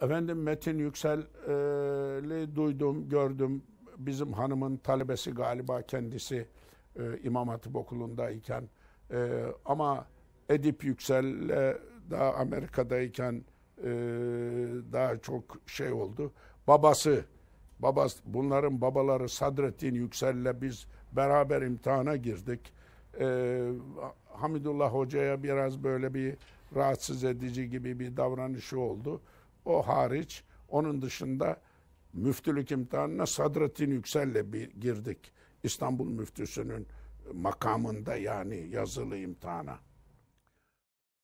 Efendim Metin Yüksel'i duydum, gördüm. Bizim hanımın talebesi galiba kendisi e, İmam Hatip Okulu'ndayken. E, ama Edip Yüksel'le daha Amerika'dayken e, daha çok şey oldu. Babası, babası bunların babaları Sadrettin Yüksel'le biz beraber imtihana girdik. E, Hamidullah Hoca'ya biraz böyle bir rahatsız edici gibi bir davranışı oldu. O hariç onun dışında müftülük imtihanına Sadrettin Yüksel'le bir girdik. İstanbul müftüsünün makamında yani yazılı imtihana.